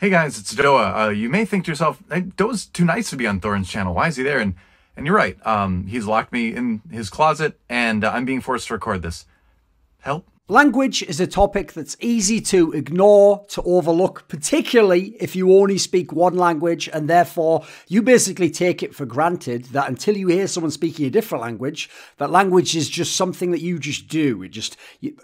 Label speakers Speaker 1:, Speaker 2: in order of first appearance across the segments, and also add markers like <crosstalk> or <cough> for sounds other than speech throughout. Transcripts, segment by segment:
Speaker 1: Hey guys, it's Doa. Uh, you may think to yourself, hey, Doa's too nice to be on Thorin's channel. Why is he there? And and you're right. Um, he's locked me in his closet, and uh, I'm being forced to record this. Help Language is a topic that's easy to ignore, to overlook, particularly if you only speak one language and therefore you basically take it for granted that until you hear someone speaking a different language, that language is just something that you just do. It just,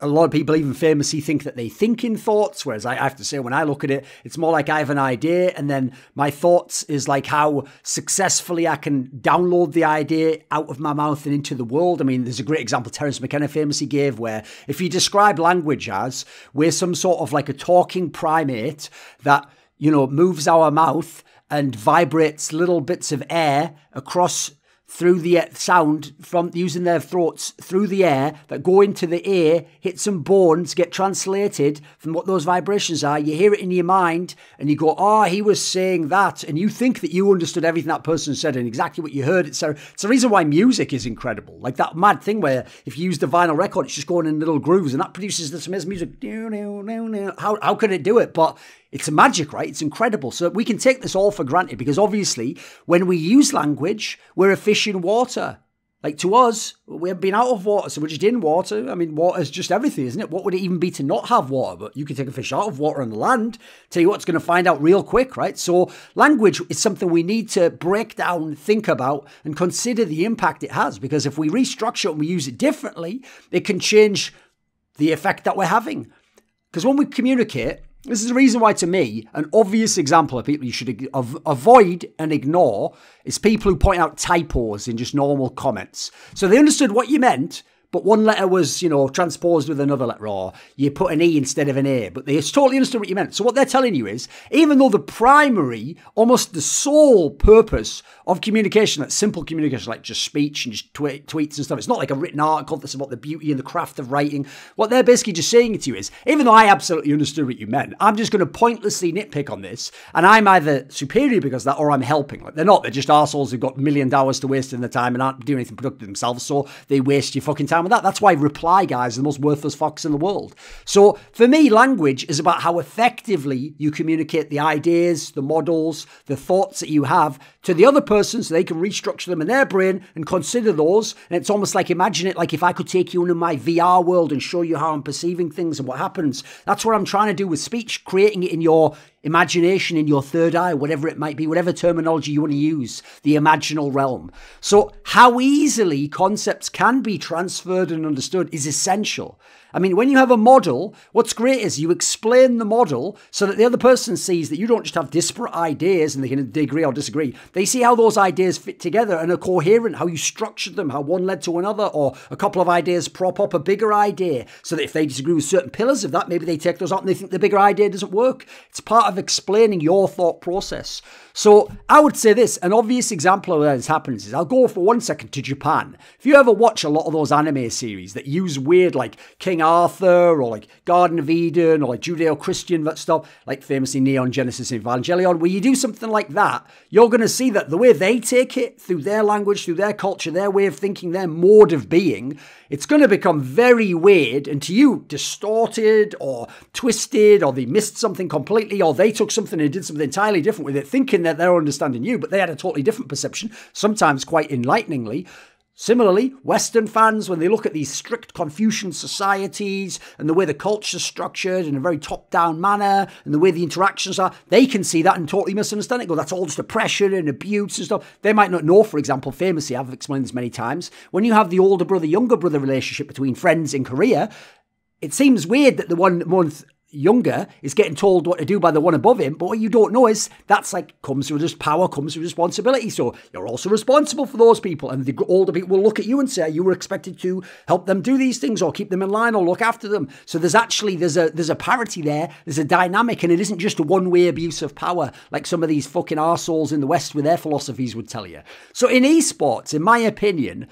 Speaker 1: a lot of people even famously think that they think in thoughts, whereas I have to say when I look at it, it's more like I have an idea and then my thoughts is like how successfully I can download the idea out of my mouth and into the world. I mean, there's a great example Terence McKenna famously gave where if you just describe language as we're some sort of like a talking primate that, you know, moves our mouth and vibrates little bits of air across through the sound from using their throats through the air that go into the ear, hit some bones, get translated from what those vibrations are. You hear it in your mind and you go, oh, he was saying that. And you think that you understood everything that person said and exactly what you heard. It's a, it's the reason why music is incredible. Like that mad thing where if you use the vinyl record, it's just going in little grooves and that produces this amazing music. How, how could it do it? But it's magic, right? It's incredible. So we can take this all for granted because obviously, when we use language, we're a fish in water. Like to us, we have been out of water, so we're just in water. I mean, water is just everything, isn't it? What would it even be to not have water? But you can take a fish out of water on the land. Tell you what, it's going to find out real quick, right? So, language is something we need to break down, think about, and consider the impact it has. Because if we restructure it and we use it differently, it can change the effect that we're having. Because when we communicate, this is the reason why, to me, an obvious example of people you should avoid and ignore is people who point out typos in just normal comments. So they understood what you meant, but one letter was, you know, transposed with another letter, or you put an E instead of an A, but they totally understood what you meant. So what they're telling you is, even though the primary, almost the sole purpose of communication, that simple communication, like just speech and just tweets and stuff, it's not like a written article that's about the beauty and the craft of writing. What they're basically just saying to you is, even though I absolutely understood what you meant, I'm just going to pointlessly nitpick on this, and I'm either superior because that, or I'm helping. Like they're not, they're just assholes who've got million dollars to waste in their time and aren't doing anything productive themselves, so they waste your fucking time with that. That's why reply guys are the most worthless fox in the world. So for me, language is about how effectively you communicate the ideas, the models, the thoughts that you have to the other person so they can restructure them in their brain and consider those. And it's almost like imagine it like if I could take you into my VR world and show you how I'm perceiving things and what happens. That's what I'm trying to do with speech, creating it in your imagination in your third eye, whatever it might be, whatever terminology you want to use, the imaginal realm. So, how easily concepts can be transferred and understood is essential. I mean, when you have a model, what's great is you explain the model so that the other person sees that you don't just have disparate ideas and they can agree or disagree. They see how those ideas fit together and are coherent, how you structured them, how one led to another, or a couple of ideas prop up a bigger idea so that if they disagree with certain pillars of that, maybe they take those out and they think the bigger idea doesn't work. It's part of explaining your thought process. So I would say this an obvious example of where this happens is I'll go for one second to Japan. If you ever watch a lot of those anime series that use weird, like King Arthur or like Garden of Eden or like Judeo Christian stuff, like famously Neon Genesis Evangelion, where you do something like that, you're going to see that the way they take it through their language, through their culture, their way of thinking, their mode of being, it's going to become very weird and to you distorted or twisted or they missed something completely or they took something and did something entirely different with it, thinking that they're understanding you, but they had a totally different perception, sometimes quite enlighteningly. Similarly, Western fans, when they look at these strict Confucian societies and the way the culture's structured in a very top down manner and the way the interactions are, they can see that and totally misunderstand it. Go, that's all just oppression and abuse and stuff. They might not know, for example, famously, I've explained this many times, when you have the older brother, younger brother relationship between friends in Korea, it seems weird that the one month younger is getting told what to do by the one above him. But what you don't know is that's like comes with just power, comes with responsibility. So you're also responsible for those people. And the older people will look at you and say you were expected to help them do these things or keep them in line or look after them. So there's actually there's a there's a parity there, there's a dynamic, and it isn't just a one-way abuse of power, like some of these fucking arseholes in the West with their philosophies would tell you. So in esports, in my opinion,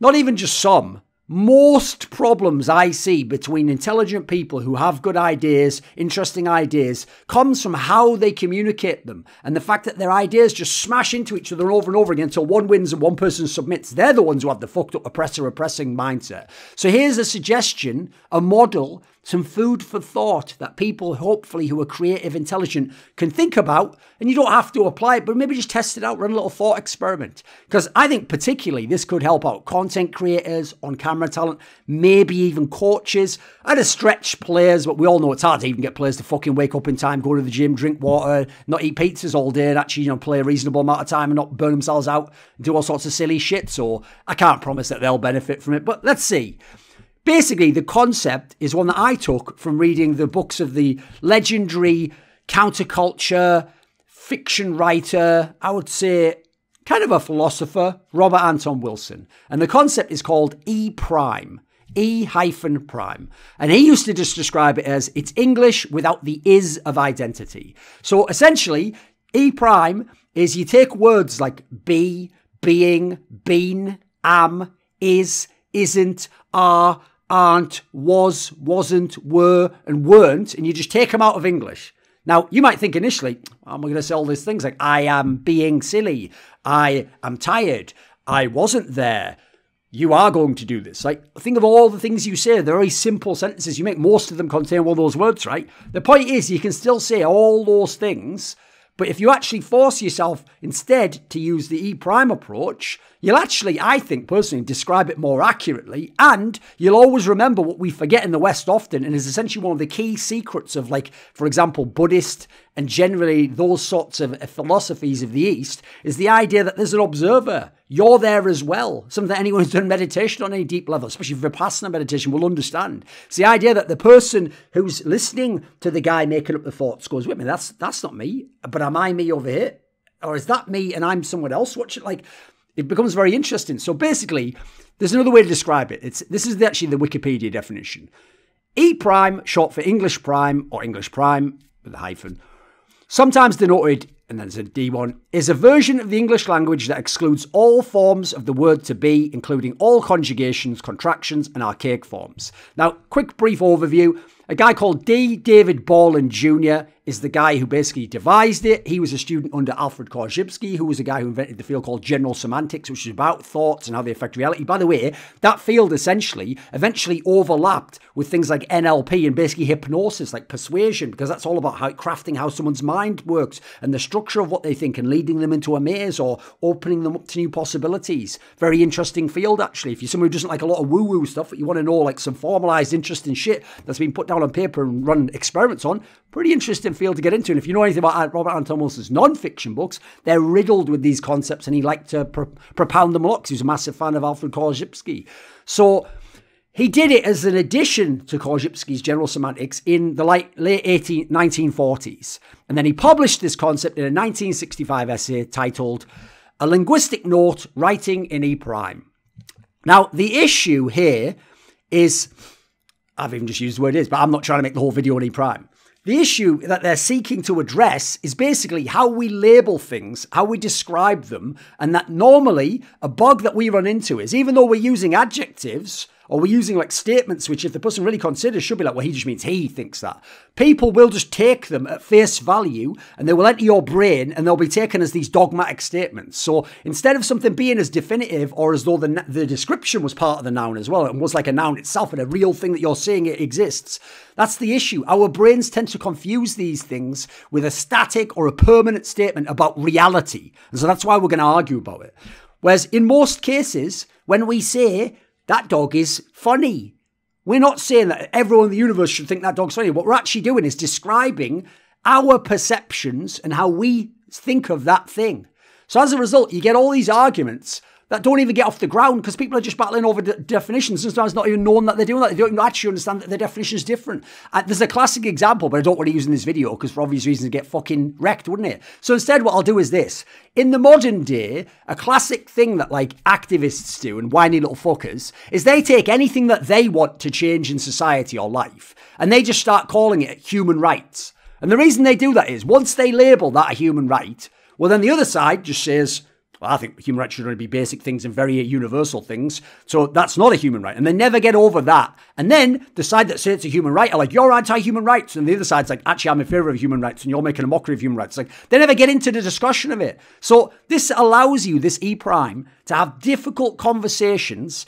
Speaker 1: not even just some, most problems I see between intelligent people who have good ideas, interesting ideas, comes from how they communicate them and the fact that their ideas just smash into each other over and over again until one wins and one person submits. They're the ones who have the fucked up oppressor oppressing mindset. So here's a suggestion, a model some food for thought that people, hopefully, who are creative, intelligent, can think about. And you don't have to apply it, but maybe just test it out, run a little thought experiment. Because I think, particularly, this could help out content creators, on camera talent, maybe even coaches. I'd a stretch players, but we all know it's hard to even get players to fucking wake up in time, go to the gym, drink water, not eat pizzas all day, and actually, you know, play a reasonable amount of time and not burn themselves out, do all sorts of silly shit. So I can't promise that they'll benefit from it, but let's see basically, the concept is one that I took from reading the books of the legendary counterculture fiction writer, I would say kind of a philosopher, Robert Anton Wilson. And the concept is called E prime, E hyphen prime. And he used to just describe it as it's English without the is of identity. So essentially, E prime is you take words like be, being, been, am, is, isn't, are, aren't, was, wasn't, were, and weren't, and you just take them out of English. Now, you might think initially, am I going to say all these things like, I am being silly, I am tired, I wasn't there, you are going to do this. Like, think of all the things you say. They're very simple sentences. You make most of them contain one of those words, right? The point is, you can still say all those things but if you actually force yourself instead to use the E prime approach, you'll actually, I think personally, describe it more accurately. And you'll always remember what we forget in the West often, and is essentially one of the key secrets of, like, for example, Buddhist and generally those sorts of philosophies of the East is the idea that there's an observer. You're there as well. Something that anyone who's done meditation on any deep level, especially Vipassana meditation, will understand. It's the idea that the person who's listening to the guy making up the thoughts goes, wait a minute, that's, that's not me, but am I me over here? Or is that me and I'm someone else watching? Like, it becomes very interesting. So basically, there's another way to describe it. It's This is actually the Wikipedia definition. E prime, short for English prime or English prime with a hyphen, sometimes denoted, and then it's a D1, is a version of the English language that excludes all forms of the word to be, including all conjugations, contractions, and archaic forms. Now, quick brief overview. A guy called D. David Borland Jr is the guy who basically devised it. He was a student under Alfred Korzybski, who was a guy who invented the field called general semantics, which is about thoughts and how they affect reality. By the way, that field essentially eventually overlapped with things like NLP and basically hypnosis, like persuasion, because that's all about how crafting how someone's mind works and the structure of what they think and leading them into a maze or opening them up to new possibilities. Very interesting field, actually. If you're someone who doesn't like a lot of woo-woo stuff, but you want to know like some formalized, interesting shit that's been put down on paper and run experiments on, pretty interesting field to get into. And if you know anything about Robert Anton Wilson's non-fiction books, they're riddled with these concepts, and he liked to pro- propound them a lot because he was a massive fan of Alfred Korzybski. So he did it as an addition to Korzybski's general semantics in the late, late 18, 1940s. And then he published this concept in a 1965 essay titled A Linguistic Note Writing in E Prime. Now, the issue here is I've even just used the word is, but I'm not trying to make the whole video on E prime. The issue that they're seeking to address is basically how we label things, how we describe them, and that normally a bug that we run into is even though we're using adjectives, or we're using like statements which, if the person really considers, should be like, well, he just means he thinks that. People will just take them at face value and they will enter your brain and they'll be taken as these dogmatic statements. So instead of something being as definitive or as though the, the description was part of the noun as well and was like a noun itself and a real thing that you're saying it exists, that's the issue. Our brains tend to confuse these things with a static or a permanent statement about reality. And so that's why we're going to argue about it. Whereas in most cases, when we say that dog is funny. We're not saying that everyone in the universe should think that dog's funny. What we're actually doing is describing our perceptions and how we think of that thing. So as a result, you get all these arguments that don't even get off the ground because people are just battling over de definitions. Sometimes not even knowing that they're doing that. They don't actually understand that the definition is different. Uh, there's a classic example, but I don't want to use in this video because for obvious reasons it'd get fucking wrecked, wouldn't it? So instead, what I'll do is this. In the modern day, a classic thing that like activists do and whiny little fuckers is they take anything that they want to change in society or life and they just start calling it human rights. And the reason they do that is once they label that a human right, well, then the other side just says, well, I think human rights should only be basic things and very universal things. So that's not a human right. And they never get over that. And then the side that says it's a human right are like, you're anti human rights. And the other side's like, actually, I'm in favor of human rights. And you're making a mockery of human rights. like, they never get into the discussion of it. So this allows you, this E prime, to have difficult conversations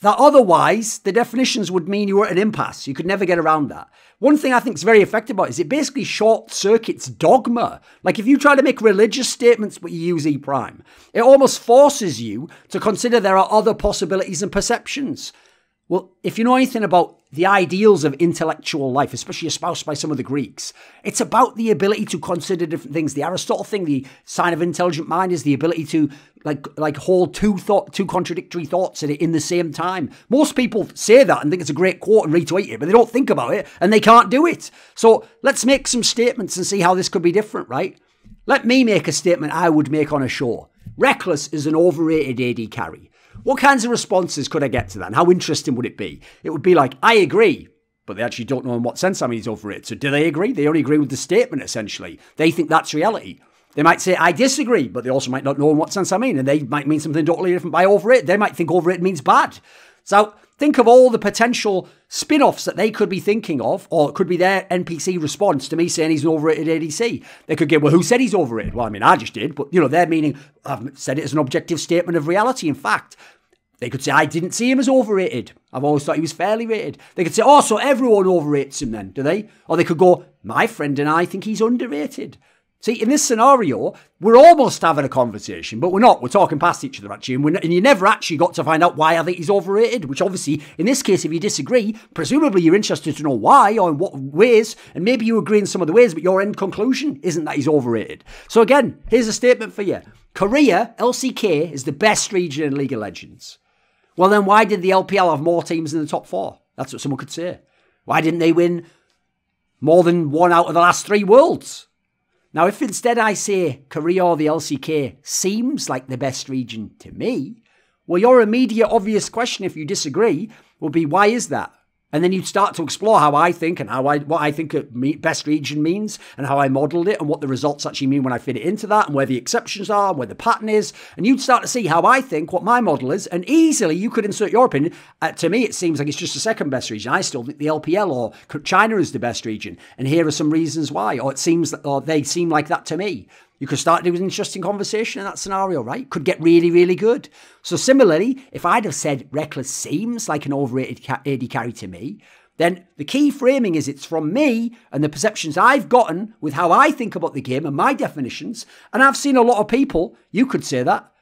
Speaker 1: that otherwise the definitions would mean you were at an impasse. You could never get around that. One thing I think is very effective about it is it basically short circuits dogma. Like if you try to make religious statements but you use E prime, it almost forces you to consider there are other possibilities and perceptions. Well, if you know anything about the ideals of intellectual life, especially espoused by some of the Greeks, it's about the ability to consider different things. The Aristotle thing, the sign of intelligent mind, is the ability to like like hold two thought two contradictory thoughts at it in the same time. Most people say that and think it's a great quote and retweet it, but they don't think about it and they can't do it. So let's make some statements and see how this could be different, right? Let me make a statement I would make on a show. Reckless is an overrated AD carry. What kinds of responses could I get to that? And how interesting would it be? It would be like, I agree, but they actually don't know in what sense I mean it's over it. So do they agree? They only agree with the statement, essentially. They think that's reality. They might say, I disagree, but they also might not know in what sense I mean. And they might mean something totally different by over it. They might think over it means bad. So Think of all the potential spin offs that they could be thinking of, or it could be their NPC response to me saying he's an overrated ADC. They could get, well, who said he's overrated? Well, I mean, I just did, but, you know, they're meaning, I've said it as an objective statement of reality. In fact, they could say, I didn't see him as overrated. I've always thought he was fairly rated. They could say, oh, so everyone overrates him then, do they? Or they could go, my friend and I think he's underrated. See, in this scenario, we're almost having a conversation, but we're not. We're talking past each other, actually. And, and, you never actually got to find out why I think he's overrated, which obviously, in this case, if you disagree, presumably you're interested to know why or in what ways. And maybe you agree in some of the ways, but your end conclusion isn't that he's overrated. So, again, here's a statement for you Korea, LCK, is the best region in League of Legends. Well, then why did the LPL have more teams in the top four? That's what someone could say. Why didn't they win more than one out of the last three worlds? Now, if instead I say Korea or the LCK seems like the best region to me, well, your immediate obvious question, if you disagree, will be why is that? And then you would start to explore how I think and how I what I think best region means and how I modeled it and what the results actually mean when I fit it into that and where the exceptions are and where the pattern is. And you'd start to see how I think what my model is. And easily you could insert your opinion. Uh, to me, it seems like it's just the second best region. I still think the LPL or China is the best region. And here are some reasons why. Or it seems that, or they seem like that to me. You could start doing an interesting conversation in that scenario, right? Could get really, really good. So similarly, if I'd have said reckless seems like an overrated AD carry to me, then the key framing is it's from me and the perceptions I've gotten with how I think about the game and my definitions. And I've seen a lot of people, you could say that,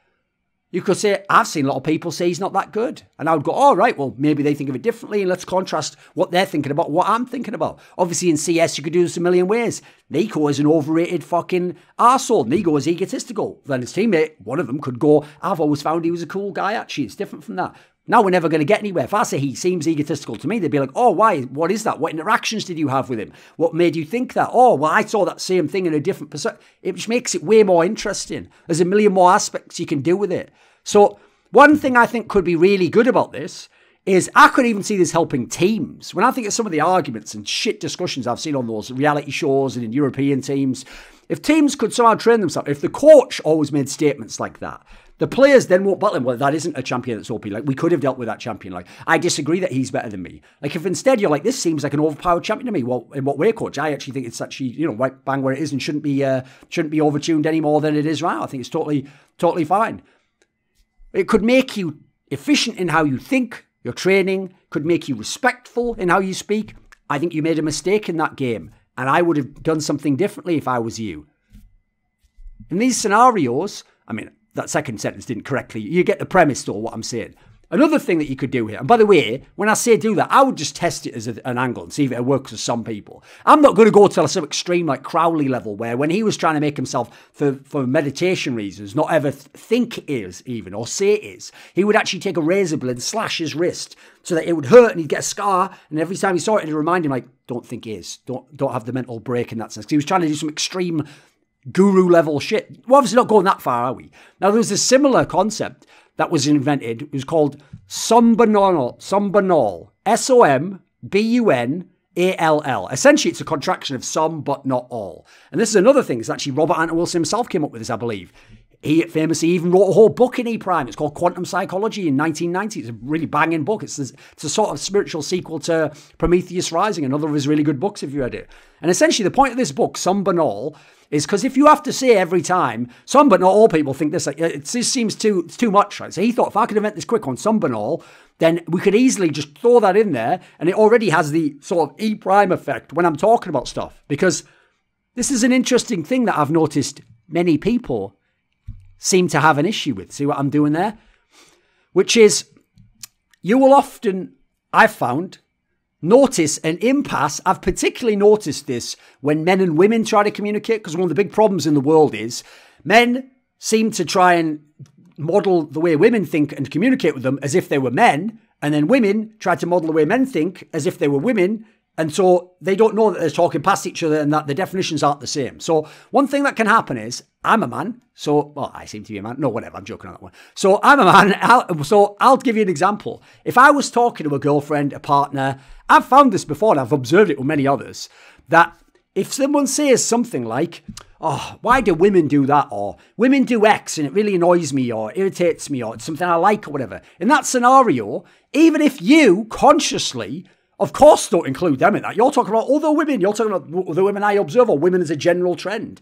Speaker 1: you could say, I've seen a lot of people say he's not that good. And I would go, all right, well, maybe they think of it differently. And let's contrast what they're thinking about, what I'm thinking about. Obviously, in CS, you could do this a million ways. Nico is an overrated fucking arsehole. Nico is egotistical. Then his teammate, one of them could go, I've always found he was a cool guy, actually. It's different from that. Now we're never going to get anywhere. If I say he seems egotistical to me, they'd be like, oh, why? What is that? What interactions did you have with him? What made you think that? Oh, well, I saw that same thing in a different perspective. It just makes it way more interesting. There's a million more aspects you can do with it. So, one thing I think could be really good about this is I could even see this helping teams. When I think of some of the arguments and shit discussions I've seen on those reality shows and in European teams, if teams could somehow train themselves, if the coach always made statements like that, the players then won't battle him. Well, that isn't a champion that's OP. Like, we could have dealt with that champion. Like, I disagree that he's better than me. Like, if instead you're like, this seems like an overpowered champion to me. Well, in what way, coach? I actually think it's actually, you know, right bang where it is and shouldn't be uh, shouldn't be overtuned any more than it is right. I think it's totally, totally fine. It could make you efficient in how you think, your training, could make you respectful in how you speak. I think you made a mistake in that game, and I would have done something differently if I was you. In these scenarios, I mean, that second sentence didn't correctly. You get the premise though, what I'm saying. Another thing that you could do here, and by the way, when I say do that, I would just test it as a, an angle and see if it works for some people. I'm not going to go to some extreme like Crowley level where when he was trying to make himself, for, for meditation reasons, not ever th think is even or say is, he would actually take a razor blade and slash his wrist so that it would hurt and he'd get a scar. And every time he saw it, it'd remind him like, don't think is, don't don't have the mental break in that sense. Because he was trying to do some extreme guru level shit. We're obviously not going that far, are we? Now, there's a similar concept that was invented. It was called Sombonal. Sombonal. S O M B U N A L L. Essentially, it's a contraction of some but not all. And this is another thing. It's actually Robert Anton Wilson himself came up with this, I believe. He famously even wrote a whole book in E Prime. It's called Quantum Psychology in 1990. It's a really banging book. It's, it's a sort of spiritual sequel to Prometheus Rising, another of his really good books, if you read it. And essentially, the point of this book, Some Banal, is because if you have to say every time, some but not all people think this, it just seems too, it's too much, right? So he thought if I could invent this quick on some banal, then we could easily just throw that in there and it already has the sort of E prime effect when I'm talking about stuff. Because this is an interesting thing that I've noticed many people seem to have an issue with. See what I'm doing there? Which is, you will often, I've found, notice an impasse. I've particularly noticed this when men and women try to communicate, because one of the big problems in the world is men seem to try and model the way women think and communicate with them as if they were men, and then women try to model the way men think as if they were women and so they don't know that they're talking past each other and that the definitions aren't the same. So one thing that can happen is I'm a man, so well I seem to be a man. No, whatever. I'm joking on that one. So I'm a man. <laughs> I'll, so I'll give you an example. If I was talking to a girlfriend, a partner, I've found this before, and I've observed it with many others that if someone says something like, oh, why do women do that? Or women do X and it really annoys me or irritates me or it's something I like or whatever. In that scenario, even if you consciously of course, don't include them in that. You're talking about other women. You're talking about the women I observe or women as a general trend.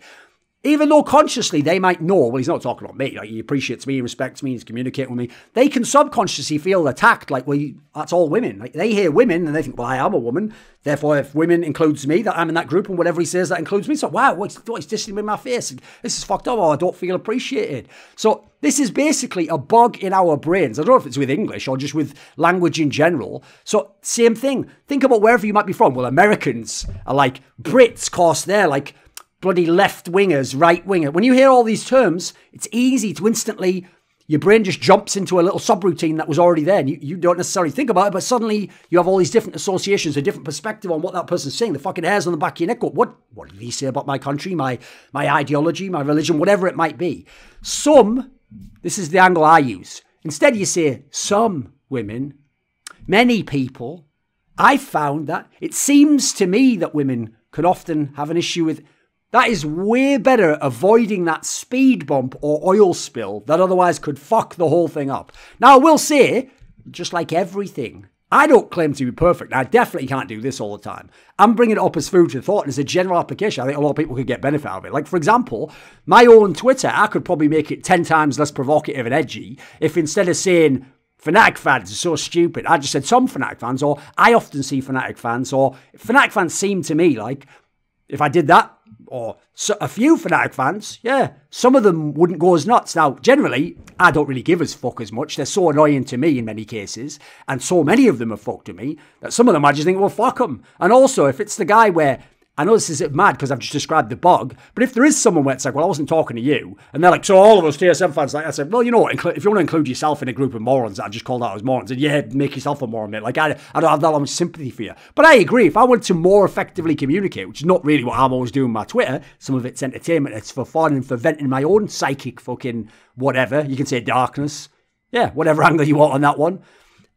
Speaker 1: Even though consciously they might know, well, he's not talking about me, like, he appreciates me, he respects me, he's communicating with me, they can subconsciously feel attacked, like, well, you, that's all women. Like, they hear women and they think, well, I am a woman. Therefore, if women includes me, that I'm in that group, and whatever he says, that includes me. So, wow, what's, he's dissing me in my face? This is fucked up. Oh, I don't feel appreciated. So, this is basically a bug in our brains. I don't know if it's with English or just with language in general. So, same thing. Think about wherever you might be from. Well, Americans are like Brits, of course, they're like bloody left wingers, right winger. When you hear all these terms, it's easy to instantly, your brain just jumps into a little subroutine that was already there. And you, you don't necessarily think about it, but suddenly you have all these different associations, a different perspective on what that person's saying. The fucking hairs on the back of your neck. what, what did he say about my country, my, my ideology, my religion, whatever it might be? Some, this is the angle I use. Instead, you say, some women, many people, I found that it seems to me that women can often have an issue with that is way better avoiding that speed bump or oil spill that otherwise could fuck the whole thing up. Now, I will say, just like everything, I don't claim to be perfect. I definitely can't do this all the time. I'm bringing it up as food for thought and as a general application. I think a lot of people could get benefit out of it. Like, for example, my own Twitter, I could probably make it 10 times less provocative and edgy if instead of saying, Fnatic fans are so stupid. I just said some Fnatic fans, or I often see Fnatic fans, or Fnatic fans seem to me like if I did that, or a few Fnatic fans, yeah, some of them wouldn't go as nuts. Now, generally, I don't really give as fuck as much. They're so annoying to me in many cases, and so many of them are fucked to me that some of them I just think, well, fuck them. And also, if it's the guy where I know this is mad because I've just described the bug, but if there is someone where it's like, well, I wasn't talking to you, and they're like, so all of us TSM fans, like I said, well, you know what? If you want to include yourself in a group of morons I just called out as morons, and yeah, make yourself a moron, mate. Like I, I don't have that much sympathy for you. But I agree. If I wanted to more effectively communicate, which is not really what I'm always doing on my Twitter, some of it's entertainment, it's for fun and for venting my own psychic fucking whatever. You can say darkness, yeah, whatever <laughs> angle you want on that one.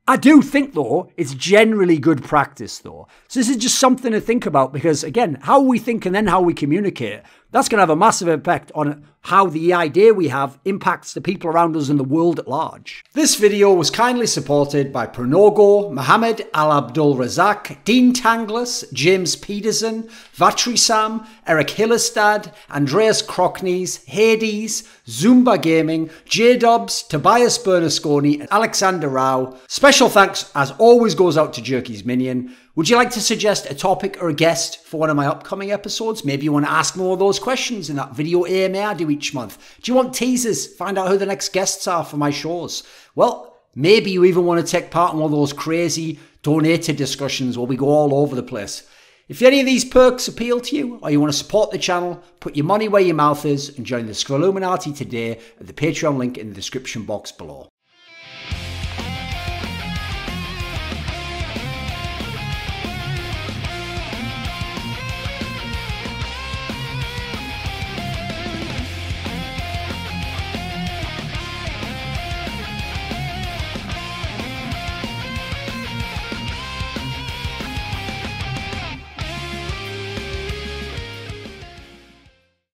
Speaker 1: I do think, though, it's generally good practice, though. So this is just something to think about because, again, how we think and then how we communicate that's going to have a massive impact on how the idea we have impacts the people around us and the world at large. This video was kindly supported by Pronogo, Mohammed Al Abdul Razak, Dean Tanglis, James Peterson, Vatri Sam, Eric Hillestad, Andreas Crockneys, Hades, Zumba Gaming, J Dobbs, Tobias Bernasconi, and Alexander Rao. Special thanks, as always, goes out to Jerky's Minion would you like to suggest a topic or a guest for one of my upcoming episodes? Maybe you want to ask more of those questions in that video AMA I do each month. Do you want teasers? Find out who the next guests are for my shows. Well, maybe you even want to take part in one of those crazy donated discussions where we go all over the place. If any of these perks appeal to you or you want to support the channel, put your money where your mouth is and join the Skrilluminati today at the Patreon link in the description box below.